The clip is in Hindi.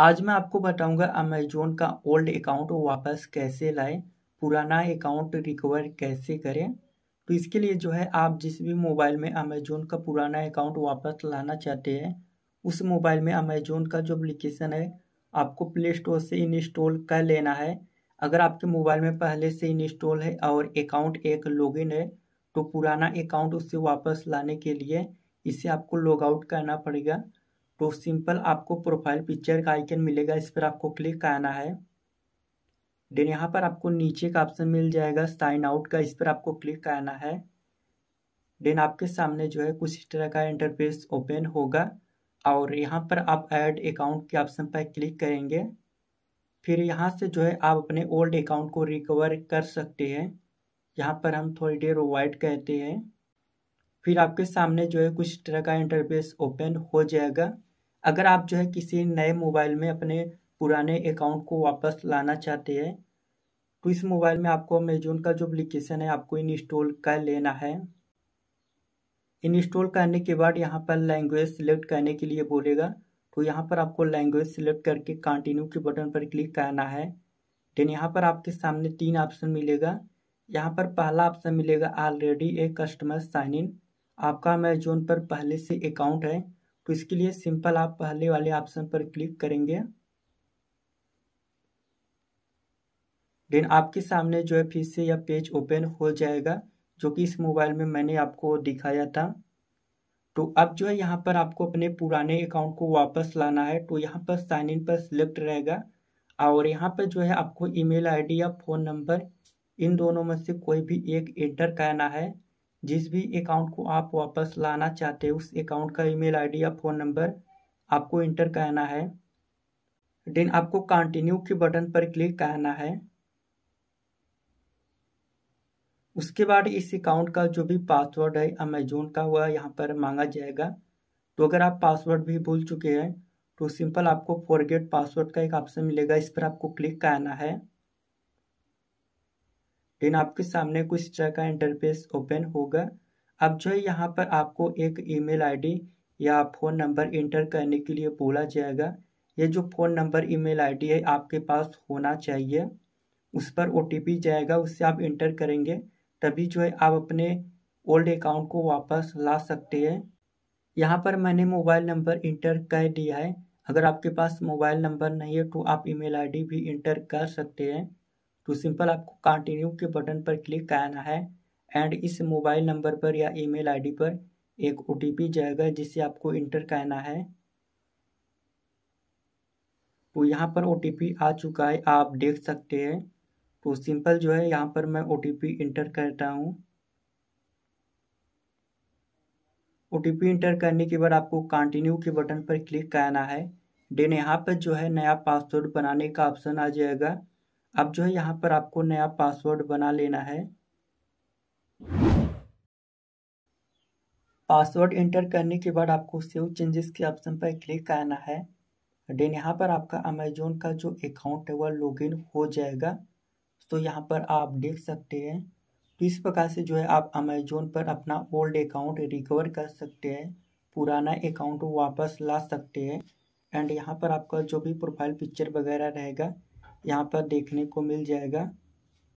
आज मैं आपको बताऊंगा अमेजोन का ओल्ड अकाउंट वापस कैसे लाए पुराना अकाउंट रिकवर कैसे करें तो इसके लिए जो है आप जिस भी मोबाइल में अमेजोन का पुराना अकाउंट वापस लाना चाहते हैं उस मोबाइल में अमेजोन का जो अप्लीकेशन है आपको प्ले स्टोर से इंस्टॉल कर लेना है अगर आपके मोबाइल में पहले से इंस्टॉल है और अकाउंट एक लॉगिन है तो पुराना अकाउंट उससे वापस लाने के लिए इसे आपको लॉग आउट करना पड़ेगा तो सिंपल आपको प्रोफाइल पिक्चर का आइकन मिलेगा इस पर आपको क्लिक करना है देन यहाँ पर आपको नीचे का ऑप्शन मिल जाएगा साइन आउट का इस पर आपको क्लिक करना है देन आपके सामने जो है कुछ इस तरह का इंटरफेस ओपन होगा और यहाँ पर आप ऐड अकाउंट के ऑप्शन पर क्लिक करेंगे फिर यहाँ से जो है आप अपने ओल्ड अकाउंट को रिकवर कर सकते हैं यहाँ पर हम थोड़ी देर वाइट कहते हैं फिर आपके सामने जो है कुछ तरह का इंटरफेस ओपन हो जाएगा अगर आप जो है किसी नए मोबाइल में अपने पुराने अकाउंट को वापस लाना चाहते हैं तो इस मोबाइल में आपको अमेजोन का जो अप्लीकेशन है आपको इंस्टॉल कर लेना है इंस्टॉल करने के बाद यहाँ पर लैंग्वेज सिलेक्ट करने के लिए बोलेगा तो यहाँ पर आपको लैंग्वेज सिलेक्ट करके कंटिन्यू के बटन पर क्लिक करना है देन यहाँ पर आपके सामने तीन ऑप्शन मिलेगा यहाँ पर पहला ऑप्शन मिलेगा already a customer sign in आपका अमेजोन पर पहले से अकाउंट है तो इसके लिए सिंपल आप पहले वाले ऑप्शन पर क्लिक करेंगे देन आपके सामने जो है फिर से यह पेज ओपन हो जाएगा जो कि इस मोबाइल में मैंने आपको दिखाया था तो अब जो है यहाँ पर आपको अपने पुराने अकाउंट को वापस लाना है तो यहाँ पर साइन इन पर सिलेक्ट रहेगा और यहाँ पर जो है आपको ईमेल आईडी या फ़ोन नंबर इन दोनों में से कोई भी एक एंटर करना है जिस भी अकाउंट को आप वापस लाना चाहते हैं उस अकाउंट का ईमेल आईडी या फ़ोन नंबर आपको इंटर करना है देन आपको कंटिन्यू के बटन पर क्लिक करना है उसके बाद इस अकाउंट का जो भी पासवर्ड है अमेजोन का हुआ यहाँ पर मांगा जाएगा तो अगर आप पासवर्ड भी भूल चुके हैं तो सिंपल आपको फॉरगेट पासवर्ड का एक ऑप्शन मिलेगा इस पर आपको क्लिक करना है देन आपके सामने कुछ तरह का इंटरफेस ओपन होगा अब जो है यहाँ पर आपको एक ईमेल आईडी या फ़ोन नंबर इंटर करने के लिए बोला जाएगा ये जो फ़ोन नंबर ईमेल आईडी है आपके पास होना चाहिए उस पर ओ जाएगा उससे आप इंटर करेंगे तभी जो है आप अपने ओल्ड अकाउंट को वापस ला सकते हैं यहाँ पर मैंने मोबाइल नंबर इंटर कर दिया है अगर आपके पास मोबाइल नंबर नहीं है तो आप ईमेल आईडी भी इंटर कर सकते हैं तो सिंपल आपको कंटिन्यू के बटन पर क्लिक करना है एंड इस मोबाइल नंबर पर या ईमेल आईडी पर एक ओ जाएगा जिसे आपको इंटर करना है तो यहाँ पर ओ आ चुका है आप देख सकते हैं तो सिंपल जो है यहाँ पर मैं ओ इंटर करता हूँ ओ इंटर करने के बाद आपको कंटिन्यू के बटन पर क्लिक करना है देन यहाँ पर जो है नया पासवर्ड बनाने का ऑप्शन आ जाएगा अब जो है यहाँ पर आपको नया पासवर्ड बना लेना है पासवर्ड एंटर करने के बाद आपको सेव चेंजेस के ऑप्शन पर क्लिक करना है देन यहाँ पर आपका अमेजोन का जो अकाउंट है वह लॉगिन हो जाएगा तो यहाँ पर आप देख सकते हैं तो इस प्रकार से जो है आप अमेजोन पर अपना ओल्ड अकाउंट रिकवर कर सकते हैं पुराना अकाउंट वापस ला सकते हैं एंड यहाँ पर आपका जो भी प्रोफाइल पिक्चर वगैरह रहेगा यहाँ पर देखने को मिल जाएगा